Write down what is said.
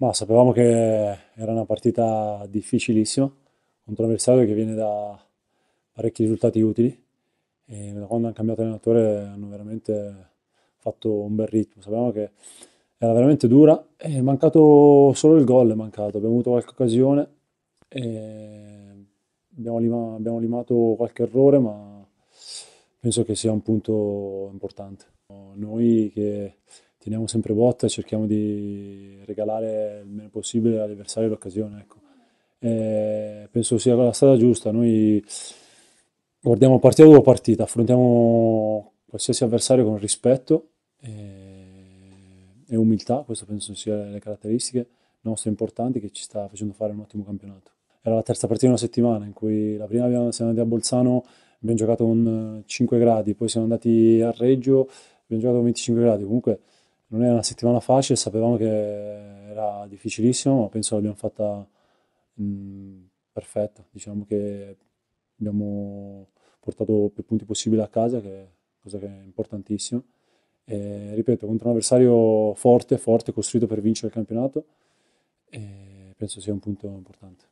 Ma sapevamo che era una partita difficilissima contro un avversario che viene da parecchi risultati utili e da quando hanno cambiato allenatore hanno veramente fatto un bel ritmo. Sapevamo che era veramente dura è mancato solo il gol, è mancato, abbiamo avuto qualche occasione abbiamo, lima, abbiamo limato qualche errore ma penso che sia un punto importante. Noi che teniamo sempre botta e cerchiamo di regalare il meno possibile all'avversario l'occasione. Ecco. Eh, penso sia la strada giusta. Noi guardiamo partita dopo partita, affrontiamo qualsiasi avversario con rispetto e, eh, e umiltà, queste penso siano le caratteristiche nostre importanti che ci sta facendo fare un ottimo campionato. Era la terza partita di una settimana in cui la prima abbiamo, siamo andati a Bolzano, abbiamo giocato con 5 gradi, poi siamo andati a Reggio, abbiamo giocato con 25 gradi, comunque non è una settimana facile, sapevamo che era difficilissimo, ma penso l'abbiamo fatta mh, mm, perfetta. Diciamo che abbiamo portato più punti possibili a casa, che è cosa che è importantissima. E, ripeto, contro un avversario forte, forte, costruito per vincere il campionato, penso sia un punto importante.